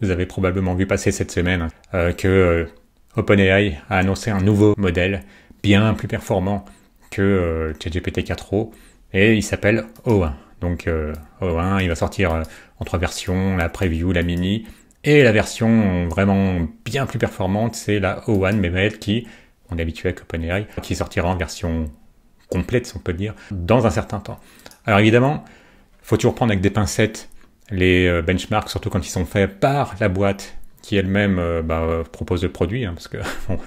Vous avez probablement vu passer cette semaine euh, que euh, OpenAI a annoncé un nouveau modèle bien plus performant que euh, ChatGPT 4o et il s'appelle O1. Donc O1, il va sortir en trois versions, la preview, la mini et la version vraiment bien plus performante, c'est la O1 Memel qui, on est habitué avec OpenAI, qui sortira en version complète, si on peut dire, dans un certain temps. Alors évidemment, faut toujours prendre avec des pincettes les euh, benchmarks, surtout quand ils sont faits par la boîte qui elle-même euh, bah, propose le produit, hein, parce que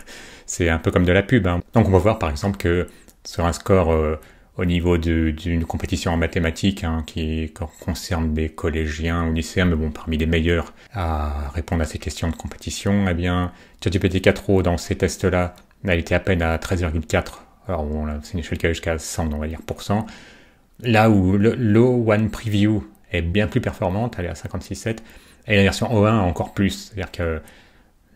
c'est un peu comme de la pub. Hein. Donc on va voir par exemple que sur un score euh, au niveau d'une compétition en mathématiques hein, qui concerne des collégiens ou lycéens, mais bon, parmi les meilleurs à répondre à ces questions de compétition, eh bien, ChatGPT 4o dans ces tests-là, elle été à peine à 13,4. Alors bon, c'est une échelle qui jusqu'à 100, on va dire, Là où le Low One Preview est bien plus performante, elle est à 56.7, et la version O1 encore plus. C'est-à-dire que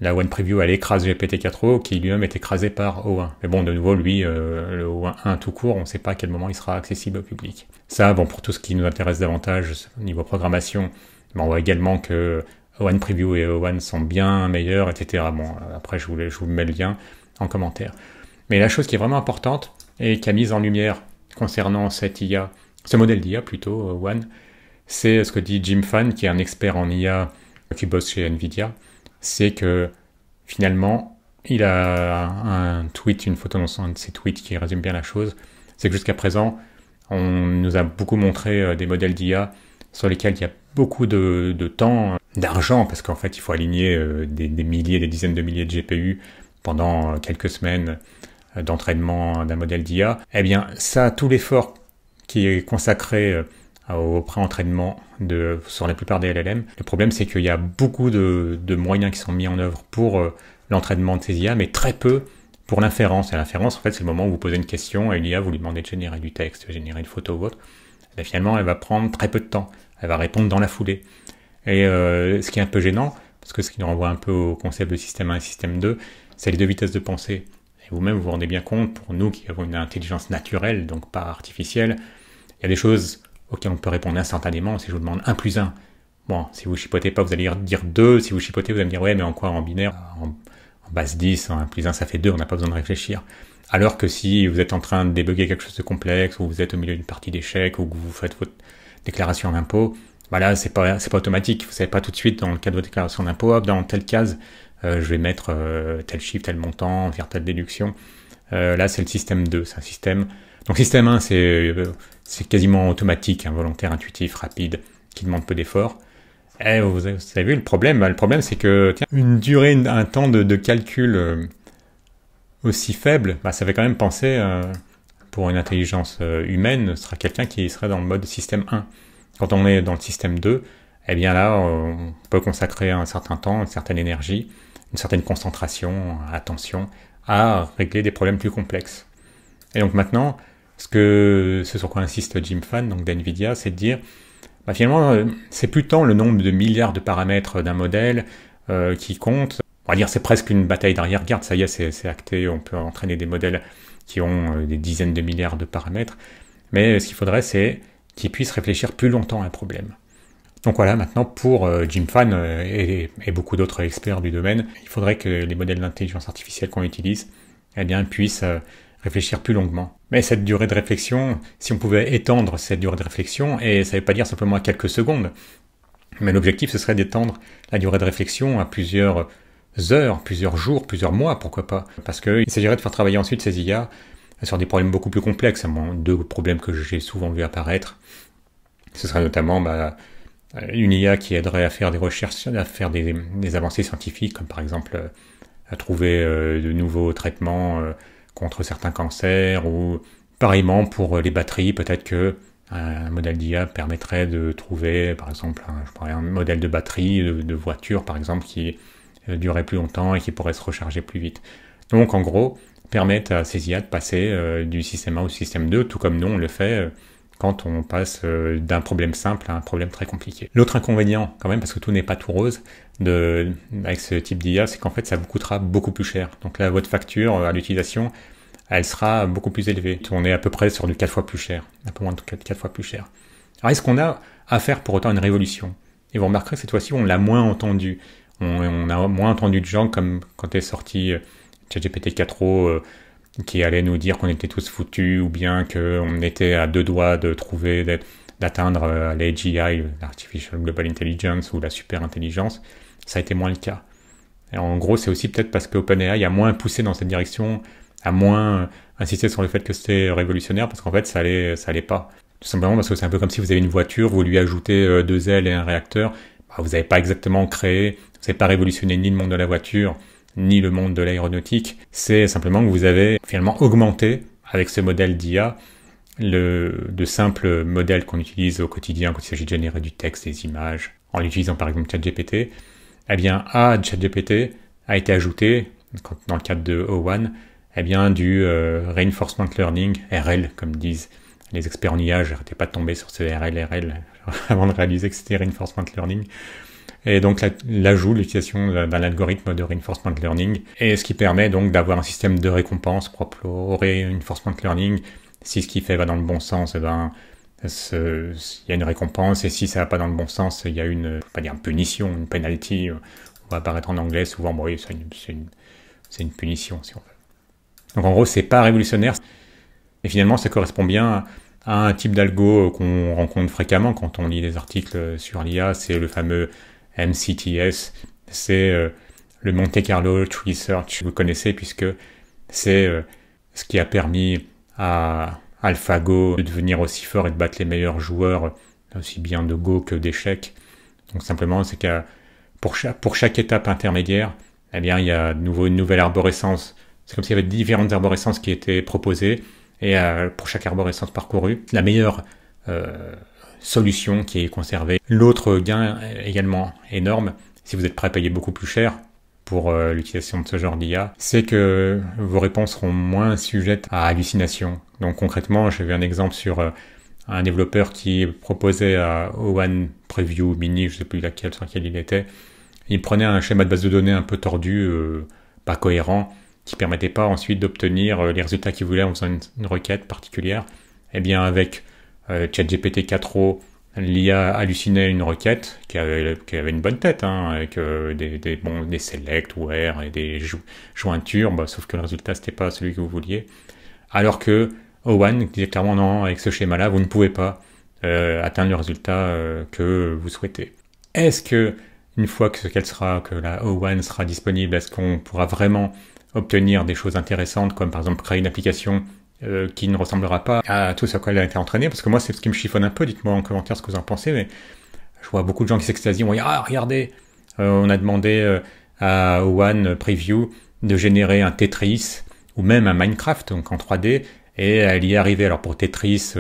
la One Preview, elle écrase GPT-4o, qui lui-même est écrasé par O1. Mais bon, de nouveau, lui, euh, le O1 tout court, on ne sait pas à quel moment il sera accessible au public. Ça, bon, pour tout ce qui nous intéresse davantage au niveau programmation, ben, on voit également que One Preview et O1 sont bien meilleurs, etc. Bon, après, je vous, mets le lien en commentaire. Mais la chose qui est vraiment importante et qui a mise en lumière concernant cette IA, ce modèle d'IA plutôt, 1 euh, c'est ce que dit Jim Fan, qui est un expert en IA qui bosse chez Nvidia, c'est que finalement, il a un tweet, une photo dans un de ses tweets qui résume bien la chose, c'est que jusqu'à présent, on nous a beaucoup montré euh, des modèles d'IA sur lesquels il y a beaucoup de, temps, euh, d'argent, parce qu'en fait, il faut aligner euh, des, des, milliers, des dizaines de milliers de GPU pendant quelques semaines d'entraînement d'un modèle d'IA. Eh bien, ça, tout l'effort qui est consacré au pré-entraînement de, sur la plupart des LLM. Le problème, c'est qu'il y a beaucoup de, moyens qui sont mis en œuvre pour euh, l'entraînement de ces IA, mais très peu pour l'inférence. Et l'inférence, en fait, c'est le moment où vous posez une question à l'IA, vous lui demandez de générer du texte, de générer une photo ou autre. Et eh ben, finalement, elle va prendre très peu de temps. Elle va répondre dans la foulée. Et euh, ce qui est un peu gênant, parce que ce qui nous renvoie un peu au concept de système 1 et système 2, c'est les deux vitesses de pensée. Et vous-même, vous vous rendez bien compte, pour nous qui avons une intelligence naturelle, donc pas artificielle, il y a des choses Ok, on peut répondre instantanément. Si je vous demande 1 plus 1, bon, si vous chipotez pas, vous allez dire 2. Si vous chipotez, vous allez me dire, ouais, mais en quoi En binaire En, base 10, en 1 plus 1, ça fait 2, on n'a pas besoin de réfléchir. Alors que si vous êtes en train de débugger quelque chose de complexe, ou vous êtes au milieu d'une partie d'échecs, ou que vous faites votre déclaration d'impôt, voilà, bah ce c'est pas, automatique. Vous savez pas tout de suite dans le cadre de votre déclaration d'impôt, dans telle case, euh, je vais mettre euh, tel chiffre, tel montant, faire telle déduction. Euh, là, c'est le système 2. C'est un système donc système 1, euh, c'est quasiment automatique, volontaire, intuitif, rapide, qui demande peu d'efforts. Eh, vous, avez vu le problème bah, Le problème, c'est que une durée, un temps de, calcul euh, aussi faible, bah, ça fait quand même penser, euh, pour une intelligence humaine, ce sera quelqu'un qui serait dans le mode système 1. Quand on est dans le système 2, eh bien là, on peut consacrer un certain temps, une certaine énergie, une certaine concentration, attention, à régler des problèmes plus complexes. Et donc maintenant, ce, que, ce sur quoi insiste Jim Fan, donc d'NVIDIA, c'est de dire, bah finalement, euh, c'est plus tant le nombre de milliards de paramètres d'un modèle euh, qui compte. On va dire, c'est presque une bataille d'arrière-garde, ça y est, c'est acté, on peut entraîner des modèles qui ont euh, des dizaines de milliards de paramètres. Mais ce qu'il faudrait, c'est qu'ils puissent réfléchir plus longtemps à un problème. Donc voilà, maintenant pour Jim Fan et, et beaucoup d'autres experts du domaine, il faudrait que les modèles d'intelligence artificielle qu'on utilise eh bien, puissent réfléchir plus longuement. Mais cette durée de réflexion, si on pouvait étendre cette durée de réflexion, et ça ne veut pas dire simplement à quelques secondes, mais l'objectif ce serait d'étendre la durée de réflexion à plusieurs heures, plusieurs jours, plusieurs mois, pourquoi pas. Parce qu'il s'agirait de faire travailler ensuite ces IA sur des problèmes beaucoup plus complexes, à moins deux problèmes que j'ai souvent vu apparaître. Ce serait notamment bah, une IA qui aiderait à faire des recherches, à faire des, avancées scientifiques, comme par exemple euh, à trouver euh, de nouveaux traitements. Euh, contre certains cancers ou pareillement pour les batteries, peut-être que euh, un modèle d'IA permettrait de trouver, par exemple, un, modèle de batterie de, voiture, par exemple, qui euh, durerait plus longtemps et qui pourrait se recharger plus vite. Donc, en gros, permettre à ces IA de passer euh, du système 1 au système 2, tout comme nous, on le fait quand on passe euh, d'un problème simple à un problème très compliqué. L'autre inconvénient, quand même, parce que tout n'est pas tout rose, avec ce type d'IA, c'est qu'en fait, ça vous coûtera beaucoup plus cher. Donc là, votre facture euh, à l'utilisation, elle sera beaucoup plus élevée. On est à peu près sur du 4 fois plus cher, un peu moins de 4, fois plus cher. Alors, est-ce qu'on a à faire pour autant une révolution Et vous remarquerez que cette fois-ci, on l'a moins entendu. On, a moins entendu de gens comme quand est sorti euh, ChatGPT 4.0, qui allait nous dire qu'on était tous foutus ou bien qu'on était à deux doigts de trouver, d'atteindre euh, l'AGI, l'Artificial Global Intelligence ou la super intelligence, ça a été moins le cas. Et en gros, c'est aussi peut-être parce que OpenAI a moins poussé dans cette direction, a moins euh, insisté sur le fait que c'était révolutionnaire, parce qu'en fait, ça allait, ça allait pas. Tout simplement parce que c'est un peu comme si vous avez une voiture, vous lui ajoutez euh, deux ailes et un réacteur, bah, vous n'avez pas exactement créé, vous n'avez pas révolutionné ni le monde de la voiture, ni le monde de l'aéronautique. C'est simplement que vous avez finalement augmenté avec ce modèle d'IA le, de simples modèles qu'on utilise au quotidien quand il s'agit de générer du texte, des images, en utilisant par exemple ChatGPT, eh bien, à ChatGPT a été ajouté, dans le cadre de O1, eh bien, du euh, Reinforcement Learning, RL, comme disent les experts en IA. J'arrêtais pas de tomber sur ce RL, RL, avant de réaliser que c'était Reinforcement Learning et donc l'ajout, l'utilisation d'un algorithme de reinforcement learning, et ce qui permet donc d'avoir un système de récompense propre au reinforcement learning. Si ce qui fait va dans le bon sens, eh ben, il y a une récompense, et si ça va pas dans le bon sens, il y a une, dire une punition, une penalty, euh, on va apparaître en anglais souvent, oui, c'est une, une, punition si on veut. Donc en gros, c'est pas révolutionnaire, et finalement ça correspond bien à un type d'algo qu'on rencontre fréquemment quand on lit des articles sur l'IA, c'est le fameux MCTS, c'est euh, le Monte Carlo search vous connaissez puisque c'est euh, ce qui a permis à AlphaGo de devenir aussi fort et de battre les meilleurs joueurs, euh, aussi bien de Go que d'échecs. Donc simplement, c'est qu'à pour chaque, pour étape intermédiaire, eh bien, il y a de nouveau une nouvelle arborescence. C'est comme s'il y avait différentes arborescences qui étaient proposées, et pour chaque arborescence parcourue, la meilleure solution qui est conservée. L'autre gain également énorme, si vous êtes prêt à payer beaucoup plus cher pour euh, l'utilisation de ce genre d'IA, c'est que vos réponses seront moins sujettes à hallucinations. Donc concrètement, j'avais un exemple sur euh, un développeur qui proposait à One Preview Mini, je ne sais plus laquelle sur laquelle il était, il prenait un schéma de base de données un peu tordu, euh, pas cohérent, qui permettait pas ensuite d'obtenir les résultats qu'il voulait en faisant une, une requête particulière. Eh bien, avec euh, ChatGPT 4o l'IA hallucinait une requête qui avait, une bonne tête, hein, avec euh, des, des, des select, et des jointures, bah, sauf que le résultat, c'était pas celui que vous vouliez. Alors que O1 disait clairement non, avec ce schéma-là, vous ne pouvez pas euh, atteindre le résultat que vous souhaitez. Est-ce que, une fois que qu'elle sera, que la O1 sera disponible, est-ce qu'on pourra vraiment obtenir des choses intéressantes, comme par exemple créer une application euh, qui ne ressemblera pas à tout ce à quoi elle a été entraînée, parce que moi c'est ce qui me chiffonne un peu, dites-moi en commentaire ce que vous en pensez, mais je vois beaucoup de gens qui s'extasient, on dit Ah, regardez euh, On a demandé euh, à One Preview de générer un Tetris ou même un Minecraft, donc en 3D, et elle y est arrivée. Alors pour Tetris,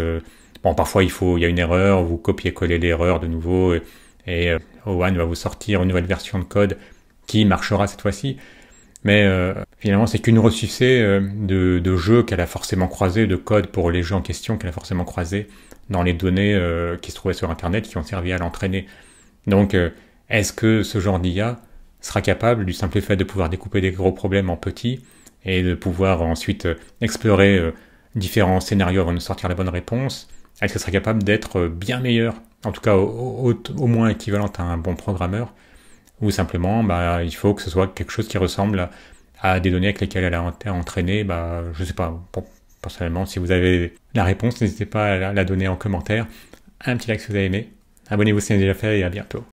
bon, parfois il faut, il y a une erreur, vous copiez-collez l'erreur de nouveau, et, One va vous sortir une nouvelle version de code qui marchera cette fois-ci. Mais euh, finalement, c'est qu'une ressuscité euh, de, jeux qu'elle a forcément croisé, de codes pour les jeux en question qu'elle a forcément croisé dans les données euh, qui se trouvaient sur Internet qui ont servi à l'entraîner. Donc, est-ce que ce genre d'IA sera capable du simple fait de pouvoir découper des gros problèmes en petits et de pouvoir ensuite explorer différents scénarios avant de sortir la bonne réponse Est-ce qu'elle sera capable d'être bien meilleure, en tout cas au moins équivalente à un bon programmeur ou simplement bah, il faut que ce soit quelque chose qui ressemble à des données avec lesquelles elle a entraîné, bah, je sais pas, personnellement, si vous avez la réponse, n'hésitez pas à la donner en commentaire. Un petit like si vous avez aimé, abonnez-vous si ce n'est déjà fait et à bientôt.